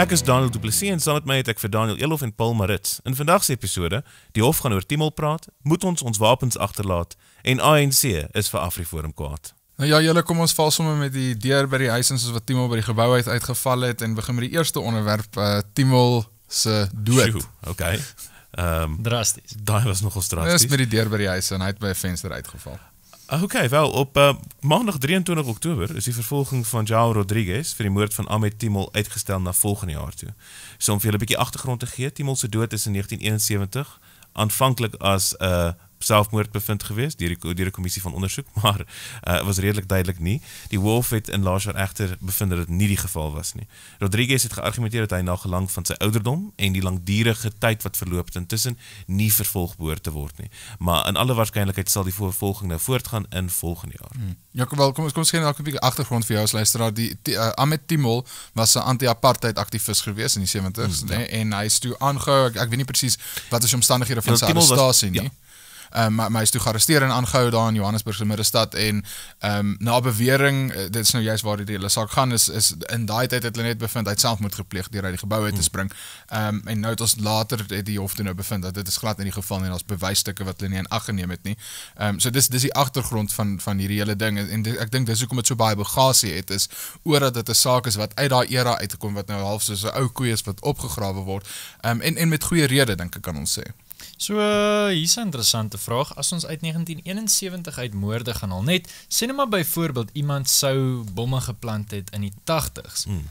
Ek is Daniel Du Plessis en saam met my het ek vir Daniel Elof en Paul Marits. In vandag se episode, die hof gaan oor Timol praat, moet ons ons wapens agterlaat en ANC is vir Afriforum kwaad. Nou ja, julle kom ons val sommer met die deur by die huis en soos wat Timol by die gebou uit uitgeval het en begin met die eerste onderwerp uh, eh, Timol se dood. Sjoe, okay. Ehm um, drasties. Daai was nogal nou drasties. Dis met die deur by die huis en hy het by 'n venster uitgeval. Ah, OK, wel op uh, Maandag 23 Oktober is die vervolging van João Rodrigues vir die moord van Ahmed Timol uitgestel na volgende jaar toe. So om vir julle 'n bietjie agtergrond te gee, Timol se dood is in 1971 aanvanklik as 'n uh, eh, selfmoord bevind gewees deur die deur 'n kommissie van ondersoek, maar uh, was redelik duidelik nie. Die Wolf het in laaste regter bevind dat dit nie die geval was nie. Rodriguez het geargumenteer dat hy na gelang van sy ouderdom en die langdurige tyd wat verloop het intussen nie vervolg behoort te word nie. Maar in alle waarskynlikheid sal die vervolging nou voortgaan in volgende jaar. Hmm. Ja, welkom. Kom ons gee dalk 'n bietjie agtergrond vir jou as luisteraar. Die, die uh, Ahmed Timol was 'n anti-apartheid aktivis gewees in die 70's, hmm, ja. nee, en hy is toe aangehou. Ek, ek weet nie presies wat as omstandighede van sy arrestasie ja. nie. Ja um, maar hy is toe gearresteer en aangehou daar in Johannesburg se middestad en ehm um, na bewering eh, dit is nou juist waar die hele saak gaan is is in daai tyd het hulle net bevind hy het selfmoord gepleeg deur uit die gebou uit te hmm. spring. Ehm um, en nou het ons later het die hof toe nou bevind dat dit is glad in die geval en daar's bewysstukke wat hulle nie in ag geneem het nie. Ehm um, so dis dis die agtergrond van van hierdie hele ding en dis, ek dink dis hoekom dit so baie bagasie het is oordat dit 'n saak is wat uit daai era uitgekom wat nou half soos 'n ou koei is wat opgegrawe word. Ehm um, en en met goeie rede dink ek kan ons sê. So, eh, hier is een interessante vraag. As ons uit 1971 uit moorde gaan al net, sê nou maar byvoorbeeld iemand sou bomme geplant het in die 80s. Mm.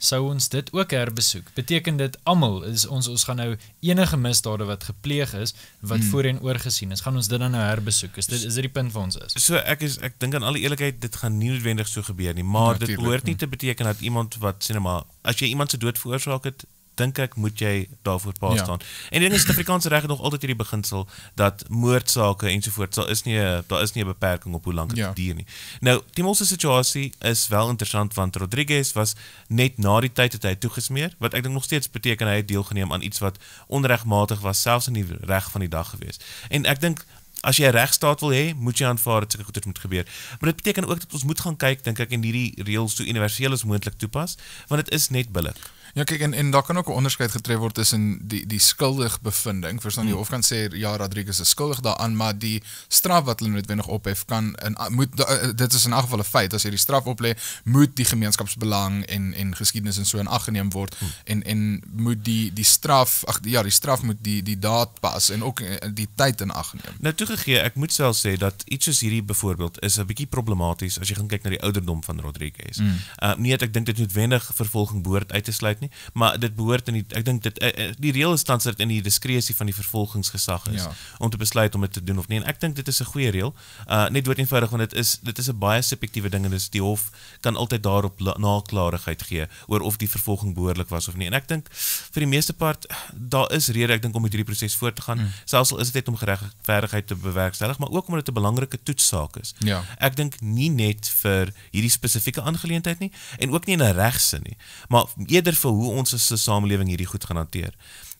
Sou ons dit ook herbesoek? Beteken dit amal, is ons ons gaan nou enige misdade wat gepleeg is, wat mm. voorheen oorgesien is, gaan ons dit dan nou herbesoek? Is dit, is dit die punt waar ons is? So, ek, ek dink aan alle eerlijkheid, dit gaan nie noodwendig so gebeur nie, maar Natuurlijk, dit hoort nie te beteken dat iemand wat, sê nou maar, as jy iemand sy dood veroorzaak het, dink ek moet jy daarvoor pa staan. En dan is die afrikaanse reg nog altyd hierdie beginsel dat moordsake ensovoorts sal is nie daar is nie 'n beperking op hoe lank dit dier duur nie. Nou, Timol se situasie is wel interessant want Rodriguez was net na die tyd dat hy toegesmeer, wat ek dink nog steeds beteken hy het deelgeneem aan iets wat onregmatig was selfs in die reg van die dag gewees. En ek dink as jy 'n regstaat wil hê, moet jy aanvaar dat sulke goeders moet gebeur. Maar dit beteken ook dat ons moet gaan kyk dink ek in hierdie reëls so universeel as moontlik toepas, want dit is net billik. Ja kyk en en daar kan ook 'n onderskeid getref word tussen die die skuldig bevinding. Verstaan jy mm. of kan sê ja Rodriguez is skuldig daaraan, maar die straf wat hulle noodwendig ophef kan in moet da, eh, dit is in 'n geval 'n feit as jy die straf oplê, moet die gemeenskapsbelang en en geskiedenis en so in ag geneem word mm. en en moet die die straf ag ja, die straf moet die die daad pas en ook eh, die tyd in ag neem. Nou toe toegegee, ek moet self sê dat iets soos hierdie byvoorbeeld is 'n bietjie problematies as jy gaan kyk na die ouderdom van Rodriguez. Ehm mm. uh, nee, ek dink dit moet wendig vervolging behoort uit te sluit nie, maar dit behoort in die ek dink dit uh, die reël is tans dat in die diskresie van die vervolgingsgesag is ja. om te besluit om dit te doen of nie. En ek dink dit is 'n goeie reël. Uh net dood eenvoudig want dit is dit is 'n baie subjektiewe ding en dis die hof kan altyd daarop naklarigheid gee oor of die vervolging behoorlik was of nie. En ek dink vir die meeste part daar is rede ek dink om met hierdie proses voort te gaan, mm. selfs al is dit net om geregtigheid te bewerkstellig, maar ook omdat dit 'n belangrike toetsaak is. Ja. Ek dink nie net vir hierdie spesifieke aangeleentheid nie en ook nie in 'n regse nie, maar eerder vir hoe ons as 'n samelewing hierdie goed gaan hanteer.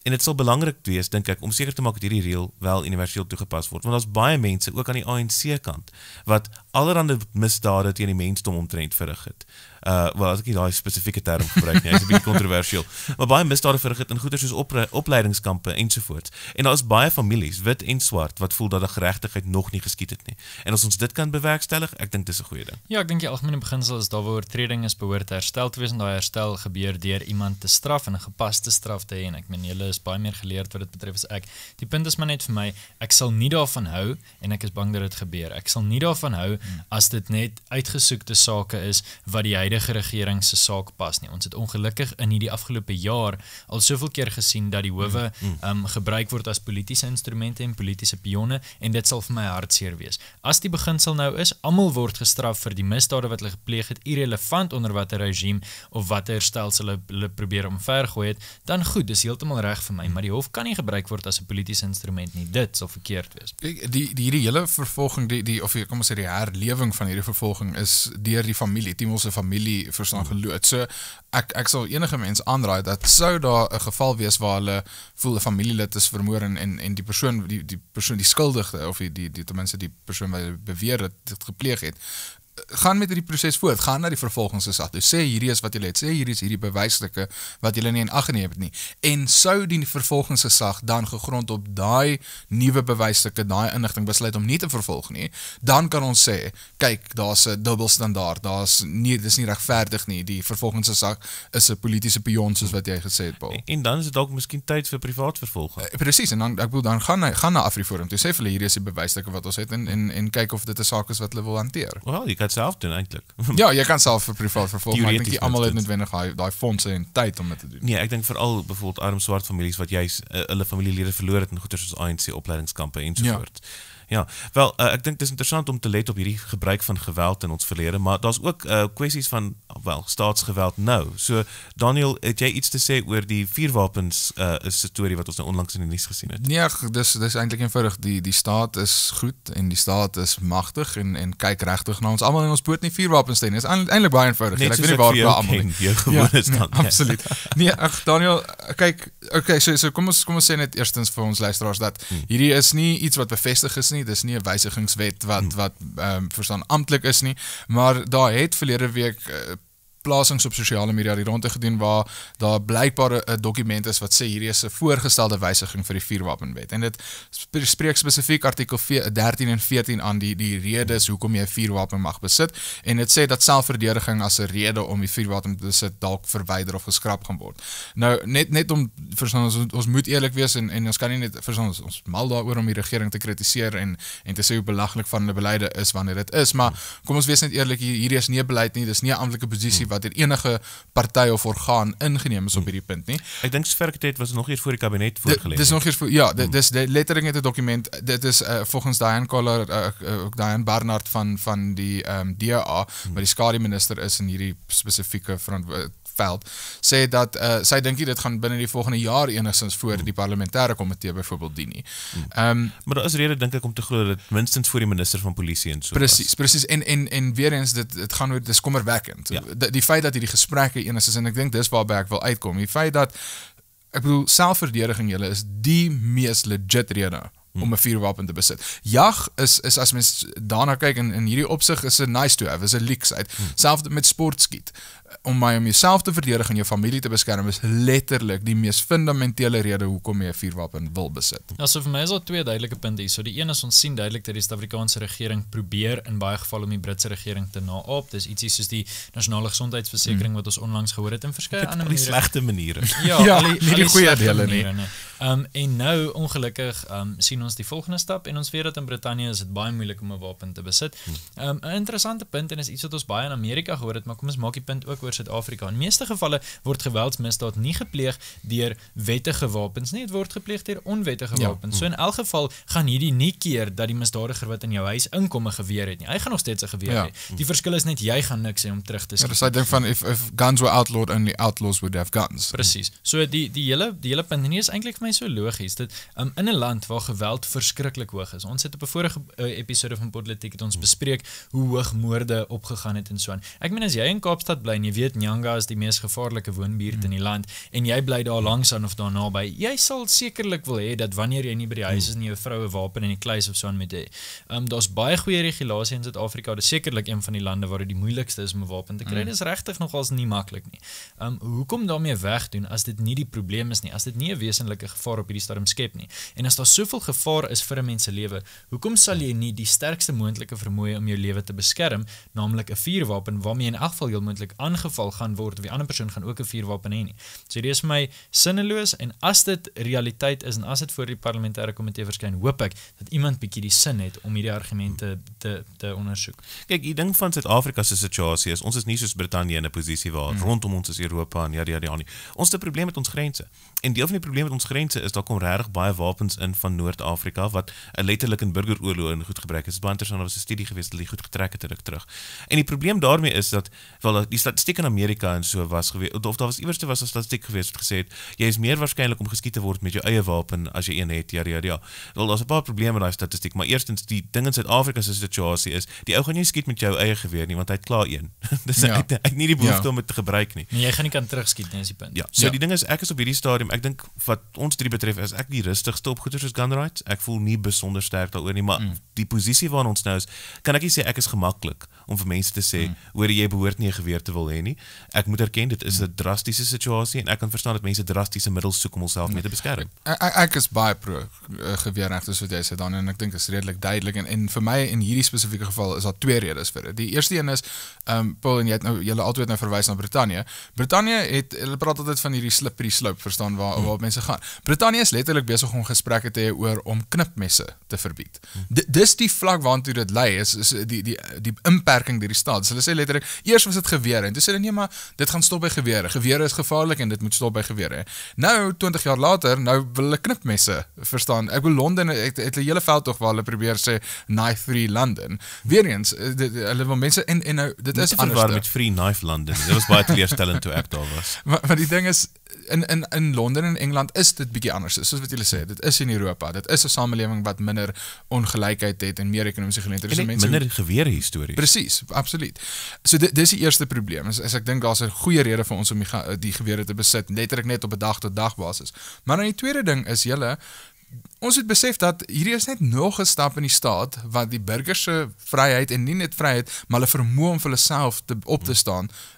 En dit sal belangrik wees dink ek om seker te maak dat hierdie reël wel universeel toegepas word want daar's baie mense ook aan die ANC kant wat allerlei misdade teen die mensdom omtrent verrig het uh wel as ek nie daai spesifieke term gebruik nie, dit is 'n bietjie kontroversieel. Maar baie misdade vir dit in goeie soos op, opleidingskampe ensovoorts. En daar is baie families, wit en swart, wat voel dat geregtigheid nog nie geskied het nie. En as ons dit kan bewerkstellig, ek dink dis 'n goeie ding. Ja, ek dink die algemene beginsel is daar waar oortreding is behoort herstel te wees en daai herstel gebeur deur iemand te straf en 'n gepaste straf te hê en ek meen julle is baie meer geleerd wat dit betref as ek. Die punt is maar net vir my, ek sal nie daarvan hou en ek is bang dat dit gebeur. Ek sal nie daarvan hou hmm. as dit net uitgesoekte sake is wat die huidige huidige regering se saak pas nie. Ons het ongelukkig in hierdie afgelope jaar al soveel keer gesien dat die howe mm, mm. ehm um, gebruik word as politieke instrumente en politieke pionne en dit sal vir my hartseer wees. As die beginsel nou is, almal word gestraf vir die misdade wat hulle gepleeg het, irrelevant onder watter regime of watter stelsel hulle, hulle probeer omvergooi het, dan goed, dis heeltemal reg vir my, maar die hof kan nie gebruik word as 'n politieke instrument nie. Dit sal verkeerd wees. Die die hierdie hele vervolging die die of kom ons sê die herlewing van hierdie vervolging is deur die familie, Timo se familie familie verstaan geloot. So ek ek sal enige mens aanraai dat sou daar 'n geval wees waar hulle voel 'n familielid is vermoor en en, en die persoon die die persoon die skuldige of die die, die ten minste die persoon wat beweer dit gepleeg het gaan met die proces voort, gaan na die vervolgingsgesag toe, sê hierdie is wat jy het, sê hierdie is hierdie bewijslikke wat jy nie in acht neem het nie, en sou die vervolgingsgesag dan gegrond op die nieuwe bewijslikke, die inlichting besluit om nie te vervolg nie, dan kan ons sê, kyk, daar is een dubbelstandaard, daar is nie, dit is nie rechtvaardig nie, die vervolgingsgesag is een politische pion, soos wat jy gesê het, Paul. En, en dan is het ook miskien tyd vir privaat vervolging. Uh, precies, en dan, ek bedoel, dan gaan na, gaan na Afri Forum, toe sê vir hulle, hierdie is die bewijslikke wat ons het, en, en, en kyk of dit een saak is wat hulle wil hanteer. Well, jy kan zelf doen eigenlijk. Ja, je kan zelf privaat vervolgen, maar ik denk die allemaal het niet winnen je daar fondsen en tijd om het te doen. Ja, ik denk vooral bijvoorbeeld arm zwart families wat jij alle eh, familieleden verloren het in goeders ANC opleidingskampen enzovoort. Ja. Ja, wel uh, ek dink dit is interessant om te let op hierdie gebruik van geweld in ons verlede, maar daar's ook uh, kwessies van wel staatsgeweld nou. So Daniel, het jy iets te sê oor die vuurwapens uh storie wat ons nou onlangs in die nuus gesien het? Nee, dis dis eintlik eenvoudig die die staat is goed en die staat is magtig en en kyk regtig na ons almal en ons moet nie vuurwapens hê nie. Dis eintlik baie eenvoudig. Net, ek weet nie waar waar almal hier ja, gewoon is dan. Nee, absoluut. Nee, ag Daniel, kyk, okay, so so kom ons kom ons sê net eerstens vir ons luisteraars dat hmm. hierdie is nie iets wat bevestig is nie nie, dis nie 'n wysigingswet wat hm. wat ehm um, verstaan amptelik is nie, maar daar het verlede week uh, plasings op sosiale media die rondte gedoen waar daar blykbaar 'n dokument is wat sê hierdie is 'n voorgestelde wysiging vir die vuurwapenwet en dit spreek spesifiek artikel 13 en 14 aan die die redes hoekom jy 'n vuurwapen mag besit en dit sê dat selfverdediging as 'n rede om die vuurwapen te besit dalk verwyder of geskraap gaan word. Nou net net om verstaan ons ons moet eerlik wees en en ons kan nie net verstaan ons, ons mal daaroor om die regering te kritiseer en en te sê hoe belaglik van hulle beleide is wanneer dit is, maar kom ons wees net eerlik hierdie is nie 'n beleid nie, dis nie 'n amptelike posisie hmm. wat wat in enige party of orgaan ingeneem is op hierdie punt nie. Ek dink Sverkertet was nog eers voor die kabinet voorgelê. Dis nog eers voor, ja, hmm. dis die lettering het 'n dokument. Dit is uh, volgens Diane Collar uh, eh, uh, eh, Diane Barnard van van die ehm um, DA, maar die skademinister is in hierdie spesifieke verantwoord veld sê dat uh, sy dink dit gaan binne die volgende jaar enigstens voor hmm. die parlementêre komitee byvoorbeeld dien nie. Hmm. Ehm maar daar is rede dink ek om te glo dat minstens voor die minister van politie en so. Presies, presies en en en weer eens dit dit gaan oor dis kommerwekkend. Die, feit dat hierdie gesprekke enigstens en ek dink dis waarby ek wil uitkom. Die feit dat ek bedoel selfverdediging julle is die mees legit rede Hm. om 'n vuurwapen te besit. Jag is is as mens daarna kyk in in hierdie opsig is 'n nice to have, is 'n luxe uit. Selfs met sportskiet om my om jouself te verdedig en jou familie te beskerm is letterlik die mees fundamentele rede hoekom jy 'n vuurwapen wil besit. Ja, so vir my is daar twee duidelike punte hier. So die een is ons sien duidelik dat die Suid-Afrikaanse regering probeer in baie gevalle om die Britse regering te naop. Dis ietsie soos die nasionale gesondheidsversekering hm. wat ons onlangs gehoor het in verskeie ander maniere. Dit is slegte maniere. Ja, ja al die, al die nie die goeie dele nie. Nee. Ehm um, en nou ongelukkig ehm um, sien ons ons die volgende stap en ons weet dat in Brittanje is dit baie moeilik om 'n wapen te besit. Hm. Ehm, 'n um, Interessante punt en is iets wat ons baie in Amerika gehoor het, maar kom ons maak die punt ook oor Suid-Afrika. In meeste gevalle word geweldsmisdaad nie gepleeg deur wettige wapens nie, dit word gepleeg deur onwettige ja, wapens. Ja. So in elk geval gaan hierdie nie keer dat die misdadiger wat in jou huis inkom 'n geweer het nie. Hy gaan nog steeds 'n geweer ja. hê. Die verskil is net jy gaan niks hê om terug te ja, skiet. Ja, dis hy ding van if if guns were outlawed only outlaws would have guns. Presies. So die die hele die hele punt nie is eintlik vir my so logies. Dit um, ehm, in 'n land waar geweld geweld verskriklik hoog is. Ons het op 'n vorige eh, episode van Politiek het ons bespreek hoe hoog moorde opgegaan het en so aan. Ek meen as jy in Kaapstad bly en jy weet Nyanga is die mees gevaarlike woonbuurt in die land en jy bly daar langs aan of daar naby, jy sal sekerlik wil hê dat wanneer jy nie by die huis is nie, jou vrou 'n wapen in die kluis of so aan moet hê. Ehm daar's baie goeie regulasie in Suid-Afrika. Dit is sekerlik een van die lande waar dit die moeilikste is om 'n wapen te kry. Mm. Dit is regtig nogals nie maklik nie. Ehm um, hoekom daarmee wegdoen as dit nie die probleem is nie, as dit nie 'n wesentlike gevaar op hierdie stadium skep nie. En as daar soveel gevaar is vir 'n mens se lewe, hoekom sal jy nie die sterkste moontlike vermoë om jou lewe te beskerm, naamlik 'n vuurwapen waarmee in elk geval jy moontlik aangeval gaan word of 'n ander persoon gaan ook 'n vuurwapen hê nie. So dit is vir my sinneloos en as dit realiteit is en as dit voor die parlementêre komitee verskyn, hoop ek dat iemand bietjie die sin het om hierdie argumente te te ondersoek. Kyk, die ding van Suid-Afrika se situasie is ons is nie soos Brittanje in 'n posisie waar hmm. rondom ons is Europa en ja ja ja nie. Ons het 'n probleem met ons grense. En deel van die probleem met ons grense is daar kom regtig baie wapens in van Noord Suid-Afrika wat letterlik in burgeroorloë in goed gebruik is. Dit is baie interessant, daar was 'n studie geweest wat dit goed getrek het terug. En die probleem daarmee is dat wel die statistiek in Amerika en so was geweest of daar was iewers te was 'n statistiek geweest wat gesê het jy is meer waarskynlik om geskiet te word met jou eie wapen as jy een het. Ja, ja, ja. Wel daar's 'n paar probleme met daai statistiek, maar eerstens die ding in Suid-Afrika se situasie is die ou gaan nie skiet met jou eie geweer nie want hy't klaar een. Dis ja. ek ek nie die behoefte ja. om dit te gebruik nie. Nee, jy gaan nie kan terugskiet nie, is die punt. Ja. So ja. die ding is ek is op hierdie stadium, ek dink wat ons drie betref is ek die rustigste op goeie soos gun right. ik voel niet bijzonder sterk daaroor niet. maar mm. die positie van ons neus kan ik niet zeggen, ik is gemakkelijk om vir mense te sê, mm. hoor jy behoort nie 'n geweer te wil hê nie. Ek moet erken dit is 'n hmm. drastiese situasie en ek kan verstaan dat mense drastiese middels soek om hulself mee te beskerm. Hmm. Ek ek is baie pro eh, geweerregte soos jy sê dan en ek dink dit is redelik duidelik en en vir my in hierdie spesifieke geval is daar twee redes vir dit. Die eerste een is ehm um, Paul en jy het nou julle altyd nou verwys na Brittanje. Brittanje het hulle praat altyd van hierdie slippery slope, verstaan waar mm. waar mense gaan. Brittanje is letterlik besig om gesprekke te hê oor om knipmesse te verbied. Hmm. D dis die vlak waartoe dit lei is, is die die die impact beperking deur die staat. So hulle sê letterlik eers was dit gewere en toe sê hulle nee, maar dit gaan stop by gewere. Gewere is gevaarlik en dit moet stop by gewere. Nou 20 jaar later, nou wil hulle knipmesse, verstaan? Ek wil Londen het, het hulle hele veld tog waar hulle probeer sê knife free London. Weerens, eh, hulle wil mense en en nou dit is anders met free knife London. Dit was baie teleurstellend toe ek daar was. maar, maar die ding is in, in, in Londen en Engeland is dit bykie anders, soos wat jylle sê, dit is in Europa, dit is een samenleving wat minder ongelijkheid het en meer ekonomische geleentheid. En mense, minder geweer historie. Precies, absoluut. So dit, dit is die eerste probleem, is, is ek denk dat is een goeie rede vir ons om die, die geweer te besit, letterlijk net op een dag tot dag basis. Maar dan die tweede ding is jylle, ons het besef dat hierdie is net nog een stap in die staat, wat die burgerse vrijheid en nie net vrijheid, maar hulle vermoe om vir hulle te op te staan, hmm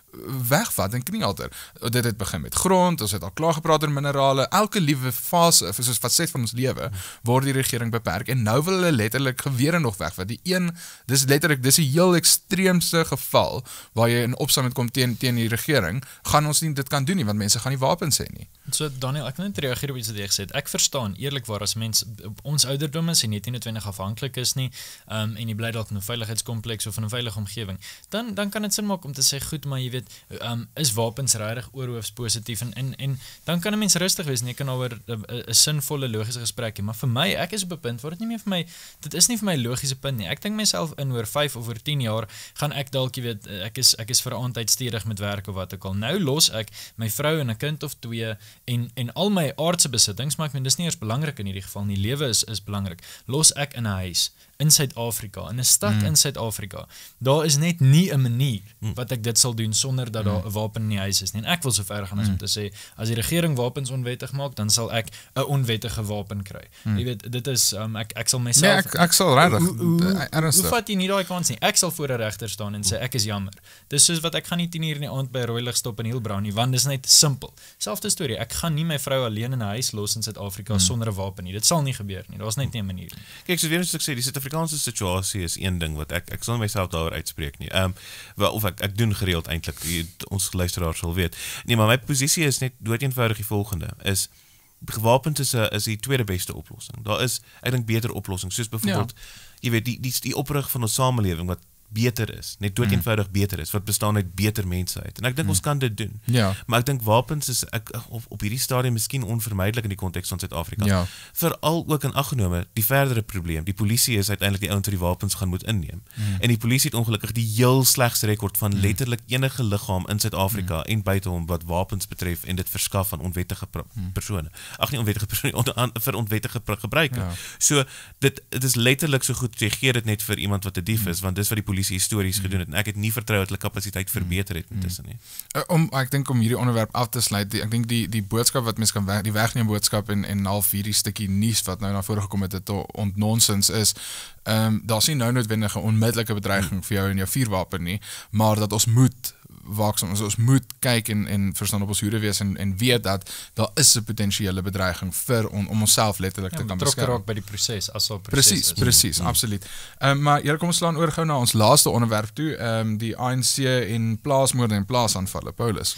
wegvat in knielter. Dit het begin met grond, ons het al klaar gepraat oor minerale. Elke liewe fase, soos wat sê van ons lewe, word die regering beperk en nou wil hulle letterlik gewere nog wegvat. Die een, dis letterlik dis 'n heel ekstreemste geval waar jy in opstand kom teen teen die regering, gaan ons nie dit kan doen nie want mense gaan nie wapens hê nie. So Daniel, ek kan net reageer op iets wat jy gesê het. Ek verstaan eerlikwaar as mens ons ouderdom is en 1920 afhanklik is nie, um, en jy bly dalk in 'n veiligheidskompleks of in 'n veilige omgewing, dan dan kan dit sin maak om te sê goed, maar jy weet, dit um, is wapens regtig oorhoofs positief en, en en dan kan 'n mens rustig wees en jy kan oor 'n sinvolle logiese gesprek hê maar vir my ek is op 'n punt waar dit nie meer vir my dit is nie vir my logiese punt nie ek dink myself in oor 5 of oor 10 jaar gaan ek dalk jy weet ek is ek is verantwoordelik met werk of wat ook al nou los ek my vrou en 'n kind of twee en en al my aardse besittings maar ek meen dis nie eers belangrik in hierdie geval nie lewe is is belangrik los ek in 'n huis in Suid-Afrika, in 'n stad mm. in Suid-Afrika, daar is net nie 'n manier mm. wat ek dit sal doen sonder dat daar mm. 'n wapen in die huis is nie. En ek wil so ver gaan as om mm. te sê as die regering wapens onwettig maak, dan sal ek 'n onwettige wapen kry. Mm. Jy weet, dit is um, ek ek sal myself Nee, ek ek sal regtig ernstig. Hoe vat jy nie daai kans nie? Ek sal voor 'n regter staan en sê ek is jammer. Dis soos wat ek gaan nie 10 uur in die aand by Rooilig stop in Hielbrand nie, want dit is net simpel. Selfde storie, ek gaan nie my vrou alleen in 'n huis los in Suid-Afrika mm. sonder 'n wapen nie. Dit sal nie gebeur nie. Daar's net nie 'n manier nie. Kyk, so weer eens as ek sê die Suid-Afrika Suid-Afrikaanse situasie is een ding wat ek ek sal myself daaroor uitspreek nie. Ehm um, of ek ek doen gereeld eintlik ons luisteraars sal weet. Nee, maar my posisie is net dood eenvoudig die volgende is gewapend is 'n is die tweede beste oplossing. Daar is ek dink beter oplossings soos byvoorbeeld ja. jy weet die die die oprig van ons samelewing wat beter is, net dood mm. eenvoudig mm. beter is wat bestaan uit beter mense uit. En ek dink mm. ons kan dit doen. Ja. Maar ek dink wapens is ek op, op hierdie stadium miskien onvermydelik in die konteks van Suid-Afrika. Ja. Veral ook in aggenome die verdere probleem. Die polisie is uiteindelik die ouens wat die wapens gaan moet inneem. Mm. En die polisie het ongelukkig die heel slegste rekord van mm. letterlik enige liggaam in Suid-Afrika mm. en buite hom wat wapens betref en dit verskaf aan onwettige mm. persone. Ag nee, onwettige persone vir onwettige gebruik. Ja. So dit dit is letterlik so goed jy gee dit net vir iemand wat 'n dief is mm. want dis wat die polisie mediese histories hmm. gedoen het en ek het nie vertrou dat hulle kapasiteit mhm. verbeter het mhm. intussen nie. Uh, om ek dink om hierdie onderwerp af te sluit, die, ek dink die die boodskap wat mense kan weg, die wegneem boodskap en en half hierdie stukkie nuus wat nou na vore gekom het het ontnonsens is. Ehm um, daar's nie nou noodwendige onmiddellike bedreiging hmm. vir jou en jou vuurwapen nie, maar dat ons moet waaksaam is. Ons moet kyk en en verstaan op ons hoede wees en en weet dat daar is 'n potensiële bedreiging vir on, om onsself letterlik ja, te kan beskerm. Trok raak by die proses as 'n proses. Presies, presies, mm. absoluut. Ehm um, maar hier kom ons slaan oor gou na ons laaste onderwerp toe, ehm um, die ANC en plaasmoorde en plaasaanvalle, Paulus.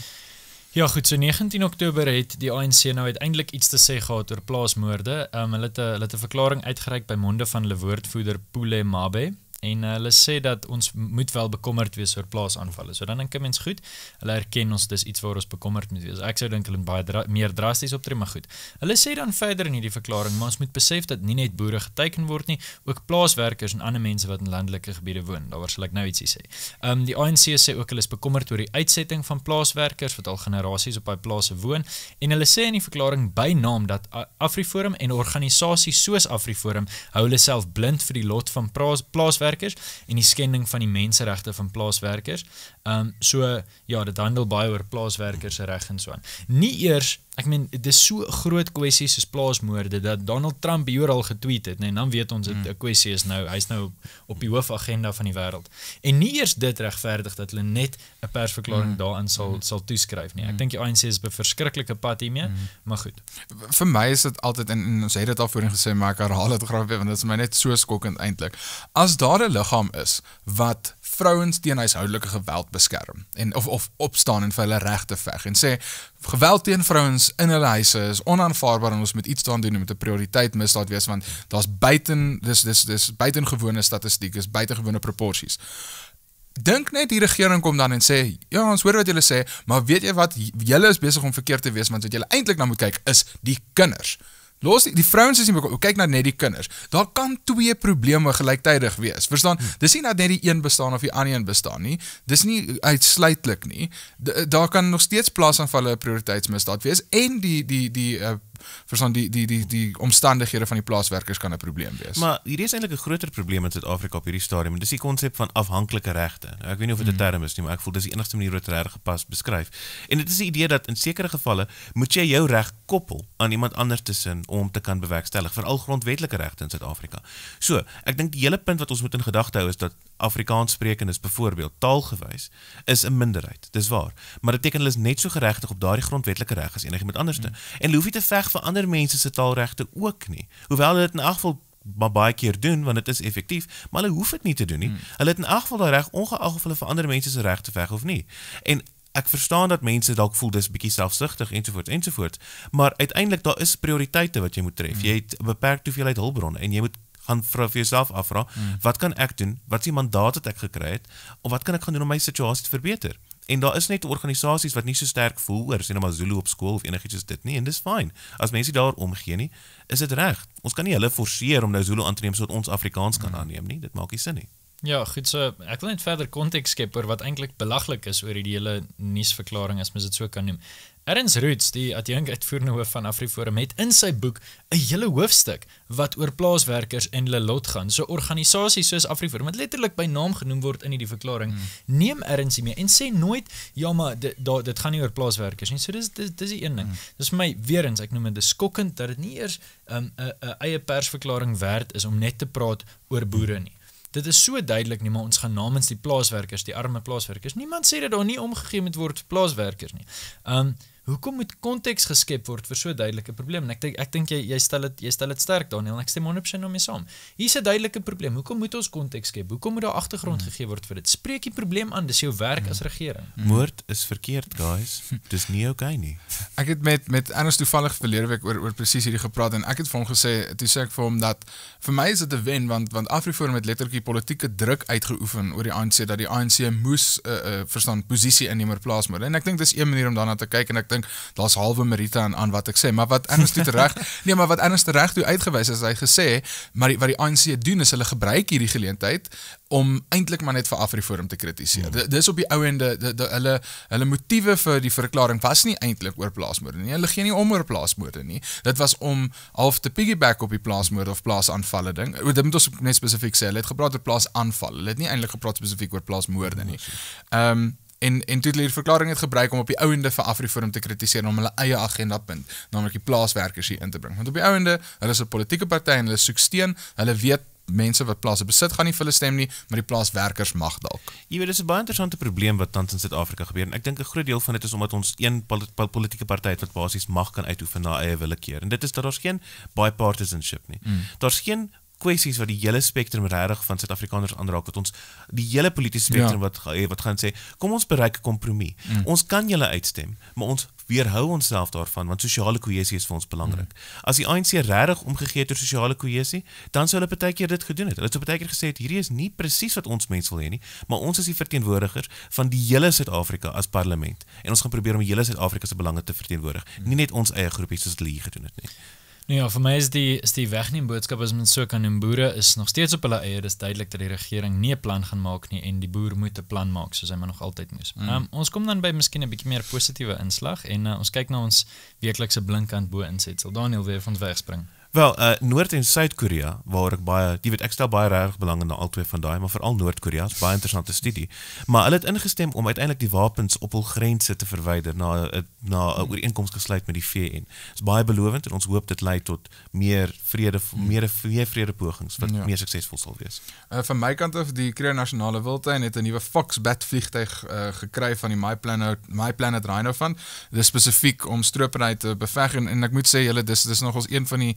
Ja, goed, so 19 Oktober het die ANC nou uiteindelik iets te sê gehad oor plaasmoorde. Ehm um, hulle het 'n hulle het 'n verklaring uitgereik by monde van hulle woordvoerder Pule Mabe en uh, hulle sê dat ons moet wel bekommerd wees oor plaasaanvalle. So dan dink 'n mens goed, hulle erken ons dis iets waaroor ons bekommerd moet wees. Ek sou dink hulle moet baie dra meer drasties optree, maar goed. Hulle sê dan verder in hierdie verklaring, maar ons moet besef dat nie net boere geteken word nie, ook plaaswerkers en ander mense wat in landelike gebiede woon. Daar waarskynlik like nou ietsie sê. Ehm um, die ANC sê ook hulle is bekommerd oor die uitsetting van plaaswerkers wat al generasies op daai plase woon en hulle sê in die verklaring by naam dat Afriforum en organisasies soos Afriforum hou hulle self blind vir die lot van plaaswerkers plaaswerkers en die skending van die menseregte van plaaswerkers. Ehm um, so ja, dit handel baie oor plaaswerkers se reg en so aan. Nie eers ek meen, dit is so groot kwessie soos plaasmoorde, dat Donald Trump hier al getweet het, nee, en dan weet ons dat die mm. kwessie is nou, hy is nou op, op die hoofagenda van die wereld. En nie eers dit rechtvaardig, dat hulle net een persverklaring mm. daarin sal, mm. sal toeskryf, nee. Ek denk die ANC is op een verskrikkelike pad hiermee, maar goed. Voor my is dit altyd, en, en ons het het al voor gesê, maar ek herhaal het graag, want dit is my net so skokkend eindelijk. As daar een lichaam is, wat vrouwens teen huishoudelike geweld beskerm en of, of opstaan en vir hulle recht te veg en sê, geweld teen vrouwens in hulle huise is onaanvaarbaar en ons moet iets daan doen met die prioriteit misdaad wees want daar is buiten, dis, dis, dis buitengewone statistiek, dis buitengewone proporties. Dink net die regering kom dan en sê, ja ons hoor wat julle sê, maar weet jy wat, julle is bezig om verkeerd te wees want wat julle eindelijk na moet kyk is die kinders. Los die, die vrouwens is nie bekommer, kyk na nou net die kinders. Daar kan twee probleme gelijktijdig wees. Verstaan, hmm. dis nie dat net die een bestaan of die ander een bestaan nie. Dis nie uitsluitlik nie. Da, daar kan nog steeds plaas aanvallen prioriteitsmisdaad wees. En die, die, die, die uh, verstaan die die die die omstandighede van die plaaswerkers kan 'n probleem wees. Maar hierdie is eintlik 'n groter probleem in Suid-Afrika op hierdie stadium. Dis die konsep van afhanklike regte. Nou ek weet nie of dit 'n mm. term is nie, maar ek voel dis die enigste manier wat dit reg gepas beskryf. En dit is die idee dat in sekere gevalle moet jy jou reg koppel aan iemand anders se sin om te kan bewerkstellig veral grondwetlike regte in Suid-Afrika. So, ek dink die hele punt wat ons moet in gedagte hou is dat Afrikaanssprekendes byvoorbeeld taalgewys is 'n minderheid. Dis waar. Maar dit beteken hulle is net so geregtig op daardie grondwetlike reg as enigiemand anders te. Mm. En hoef jy te veg vir ander mense se taalregte ook nie. Hoewel hulle dit in elk geval baie keer doen want dit is effektief, maar hulle hoef dit nie te doen nie. Mm. Hulle het in elk geval daai reg ongeag of hulle vir ander mense se regte veg of nie. En Ek verstaan dat mense dalk voel dis bietjie selfsugtig ensovoorts ensovoorts, maar uiteindelik daar is prioriteite wat jy moet tref. Hmm. Jy het 'n beperkte hoeveelheid hulpbronne en jy moet gaan vir jouself afvra, mm. wat kan ek doen? Wat is die mandaat wat ek gekry het? Of wat kan ek gaan doen om my situasie te verbeter? En daar is net organisasies wat nie so sterk voel oor sien nou maar Zulu op skool of enigiets soos dit nie en dis fyn. As mense daar omgee nie, is dit reg. Ons kan nie hulle forceer om nou Zulu aan te neem sodat ons Afrikaans kan hmm. aanneem nie. Dit maak nie sin nie. Ja, goed so. Ek wil net verder konteks skep oor wat eintlik belaglik is oor die hele nuusverklaring as mens dit so kan noem. Ernst Roots, die adjunkuitvoerende hoof van AfriForum, het in sy boek 'n hele hoofstuk wat oor plaaswerkers en hulle lot gaan. So organisasies soos AfriForum wat letterlik by naam genoem word in hierdie verklaring, hmm. neem Ernst mee en sê nooit ja, maar dit da, dit gaan nie oor plaaswerkers nie. So dis dis dis die een ding. Hmm. Dis vir my weer eens, ek noem dit skokkend dat dit nie eers 'n um, 'n eie persverklaring werd is om net te praat oor boere nie. Dit is so duidelik nie maar ons gaan namens die plaaswerkers, die arme plaaswerkers. Niemand sê dat daar nie omgegee moet word vir plaaswerkers nie. Um hoekom moet konteks geskep word vir so 'n duidelike probleem? En ek ek dink jy jy stel dit jy stel dit sterk Daniel. Ek stem 100% daarmee saam. Hier's 'n duidelike probleem. Hoekom moet ons konteks skep? Hoekom moet daar agtergrond mm. gegee word vir dit? Spreek die probleem aan. Dis jou werk mm. as regering. Mm. Moord is verkeerd, guys. Dis nie oukei okay nie. Ek het met met Anders toevallig verlede week oor oor presies hierdie gepraat en ek het vir hom gesê, toe sê ek vir hom dat vir my is dit 'n wen want want Afriforum het letterlik politieke druk uitgeoefen oor die ANC dat die ANC moes 'n uh, eh, uh, eh, verstand posisie inneem oor plaasmoord. En ek dink dis een manier om daarna te kyk en ek dink daar's halwe Marita aan aan wat ek sê, maar wat Ernst toe reg, nee, maar wat Ernst toe reg toe uitgewys is, hy gesê, maar die, wat die ANC doen is hulle gebruik hierdie geleentheid om eintlik maar net vir Afriforum te kritiseer. Mm. Dis op die ou ende hulle hulle motiewe vir die verklaring was nie eintlik oor plaasmoorde nie. Hulle gee nie om oor plaasmoorde nie. Dit was om half te piggyback op die plaasmoorde of plaasaanvalle ding. O, dit moet ons net spesifiek sê. Hulle het gepraat oor plaasaanval. Hulle het nie eintlik gepraat spesifiek oor plaasmoorde nie. Ja, ehm mm. um, en en toe hulle die verklaring het gebruik om op die ouende vir Afriforum te kritiseer om hulle eie agenda punt naamlik die plaaswerkers hier in te bring want op die ouende hulle is 'n politieke party en hulle soek steun hulle weet mense wat plase besit gaan nie vir hulle stem nie, maar die plaaswerkers mag dalk. Jy weet, dis 'n baie interessante probleem wat tans in Suid-Afrika gebeur en ek dink 'n groot deel van dit is omdat ons een politieke party het wat basies mag kan uitoefen na eie willekeur. En dit is dat daar's geen bipartisanship nie. Mm. Daar's geen kwessies wat die hele spektrum regtig van Suid-Afrikaners aanraak wat ons die hele politieke spektrum ja. wat eh, wat gaan sê kom ons bereik 'n kompromie. Mm. Ons kan julle uitstem, maar ons weerhou onsself daarvan want sosiale kohesie is vir ons belangrik. Mm. As die ANC regtig omgegee het oor sosiale kohesie, dan sou hulle baie keer dit gedoen het. Hulle het so baie keer gesê hierdie is nie presies wat ons mense wil hê nie, maar ons is die verteenwoordigers van die hele Suid-Afrika as parlement en ons gaan probeer om die hele Suid-Afrika se belange te verteenwoordig, mm. nie net ons eie groepies soos hulle hier gedoen het nie. Nou ja, vir my is die is die wegneem boodskap as mens so kan noem boere is nog steeds op hulle eie. Dit is duidelik dat die regering nie 'n plan gaan maak nie en die boer moet 'n plan maak soos hy maar nog altyd moes. Mm. Um, ons kom dan by miskien 'n bietjie meer positiewe inslag en uh, ons kyk na ons weeklikse blinkkant bo insetsel. Daniel weer van weg spring. Wel, uh Noord en Suid-Korea waar ek baie, jy weet, ek stel baie reg belang in al twee van daai, maar veral Noord-Korea, is baie interessante studie. Maar hulle het ingestem om uiteindelik die wapens op hul grense te verwyder na eh, na 'n hmm. ooreenkoms gesluit met die VN. Dit is baie belovend en ons hoop dit lei tot meer vrede, hmm. meer meer vrede pogings wat ja. meer suksesvol sal wees. Uh van my kant af, die Kruger Nasionale Wildtuin het 'n nuwe Fox Bat vliegtyg uh, gekry van die My Planet My Planet Rhino Fund. Dit is spesifiek om stroopery te beveg en, en ek moet sê julle dis dis nog ons een van die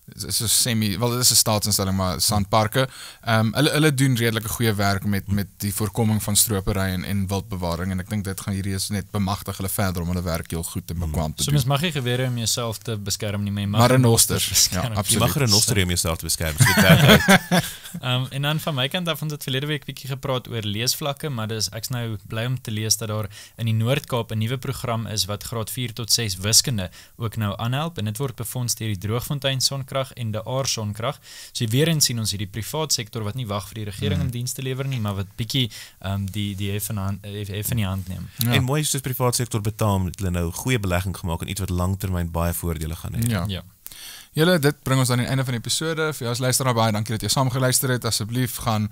is so semi wel dis 'n staatsinstelling maar sandparke. Ehm um, hulle hulle doen redelike goeie werk met met die voorkoming van stropery en en wildbewaring en ek dink dit gaan hierdie is net bemagtig hulle verder om hulle werk heel goed en bekwam te doen. So mens mag nie gewere om jouself te beskerm nie, maar renosters. Ja, absoluut. Jy mag renoster om jouself te beskerm. Ehm so um, en dan van my kant af ons het verlede week bietjie gepraat oor leesvlakke, maar dis ek's nou bly om te lees dat daar in die Noord-Kaap 'n nuwe program is wat graad 4 tot 6 wiskunde ook nou aanhelp en dit word befonds deur die Droogfontein Sonkrag sonkrag en die aar sonkrag. So weer eens sien ons hierdie privaat sektor wat nie wag vir die regering mm. om mm. dienste lewer nie, maar wat bietjie um, die die effe in die hand neem. Ja. En mooi is dus privaat sektor betaam het hulle nou goeie belegging gemaak en iets wat lanktermyn baie voordele gaan hê. Ja. ja. Julle, dit bring ons aan die einde van die episode. Vir jou as luisteraar baie dankie dat jy saam geluister het. Asseblief gaan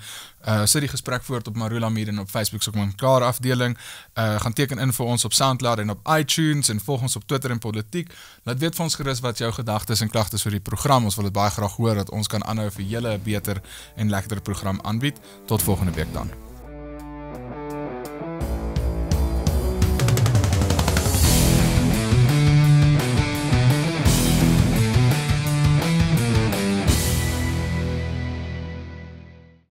uh sit die gesprek voort op Marula Media en op Facebook se kommentaar afdeling. Uh gaan teken in vir ons op SoundCloud en op iTunes en volg ons op Twitter en Politiek. Laat weet vir ons gerus wat jou gedagtes en klagtes oor die program. Ons wil dit baie graag hoor dat ons kan aanhou vir julle 'n beter en lekkerder program aanbied. Tot volgende week dan.